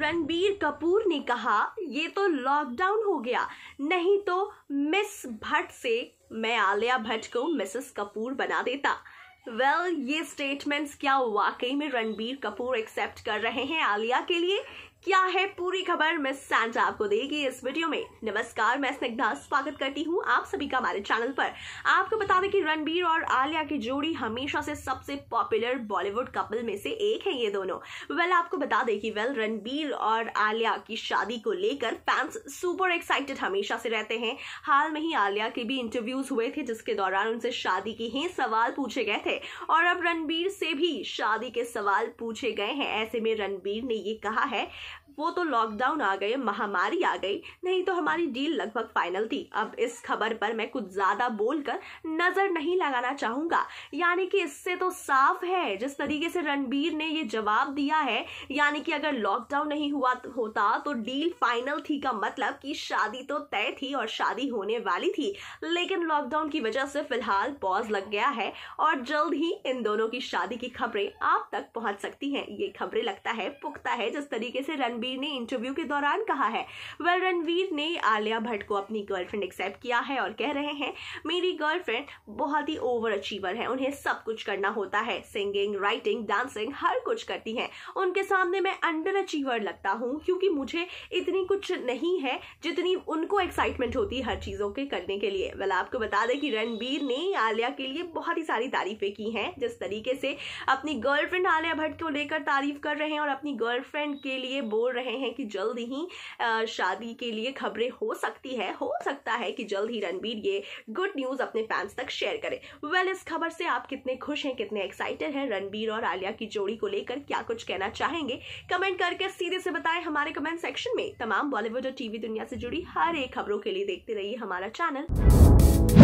रणबीर कपूर ने कहा ये तो लॉकडाउन हो गया नहीं तो मिस भट्ट से मैं आलिया भट्ट को मिसेस कपूर बना देता वेल well, ये स्टेटमेंट्स क्या वाकई में रणबीर कपूर एक्सेप्ट कर रहे हैं आलिया के लिए क्या है पूरी खबर मिस सैंटा आपको देगी इस वीडियो में नमस्कार मैं स्निग्धा स्वागत करती हूँ आप सभी का हमारे चैनल पर आपको बता दें कि रणबीर और आलिया की जोड़ी हमेशा से सबसे पॉपुलर बॉलीवुड कपल में से एक है ये दोनों वेल आपको बता दें कि वेल रणबीर और आलिया की शादी को लेकर फैंस सुपर एक्साइटेड हमेशा से रहते हैं हाल में ही आलिया के भी इंटरव्यूज हुए थे जिसके दौरान उनसे शादी के ही सवाल पूछे गए थे और अब रणबीर से भी शादी के सवाल पूछे गए हैं ऐसे में रणबीर ने ये कहा है वो तो लॉकडाउन आ गए महामारी आ गई नहीं तो हमारी डील लगभग फाइनल थी अब इस खबर पर मैं कुछ ज्यादा बोलकर नजर नहीं लगाना चाहूंगा यानी कि इससे तो साफ है जिस तरीके से रणबीर ने ये जवाब दिया है यानी कि अगर लॉकडाउन नहीं हुआ होता तो डील फाइनल थी का मतलब कि शादी तो तय थी और शादी होने वाली थी लेकिन लॉकडाउन की वजह से फिलहाल पॉज लग गया है और जल्द ही इन दोनों की शादी की खबरें आप तक पहुंच सकती हैं ये खबरें लगता है पुख्ता है जिस तरीके से रणबीर रणबीर ने इंटरव्यू के दौरान कहा है वेल रणवीर ने आलिया भट्ट को अपनी गर्लफ्रेंड एक्सेप्ट किया है और कह रहे हैं मेरी गर्लफ्रेंड बहुत ही ओवर अचीवर है उन्हें सब कुछ करना होता है सिंगिंग राइटिंग डांसिंग हर कुछ करती है उनके सामने मैं अंडर अचीवर लगता हूँ क्योंकि मुझे इतनी कुछ नहीं है जितनी उनको एक्साइटमेंट होती है हर चीज़ों के करने के लिए वेल आपको बता दें कि रणबीर ने आलिया के लिए बहुत ही सारी तारीफें की हैं जिस तरीके से अपनी गर्लफ्रेंड आलिया भट्ट को लेकर तारीफ कर रहे हैं और अपनी गर्लफ्रेंड के लिए बोल बोल रहे हैं कि जल्द ही शादी के लिए खबरें हो सकती है हो सकता है कि जल्द ही रणबीर ये गुड न्यूज अपने फैंस तक शेयर करें वेल well, इस खबर से आप कितने खुश हैं कितने एक्साइटेड हैं रणबीर और आलिया की जोड़ी को लेकर क्या कुछ कहना चाहेंगे कमेंट करके सीधे से बताएं हमारे कमेंट सेक्शन में तमाम बॉलीवुड और टीवी दुनिया से जुड़ी हर एक खबरों के लिए देखते रहिए हमारा चैनल